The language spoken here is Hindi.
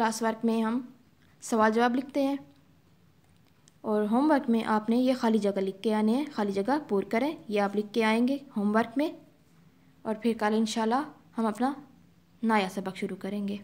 क्लास वर्क में हम सवाल जवाब लिखते हैं और होमवर्क में आपने ये खाली जगह लिख के आने हैं खाली जगह पूर करें ये आप लिख के आएंगे होमवर्क में और फिर कल इंशाल्लाह हम अपना नया सबक शुरू करेंगे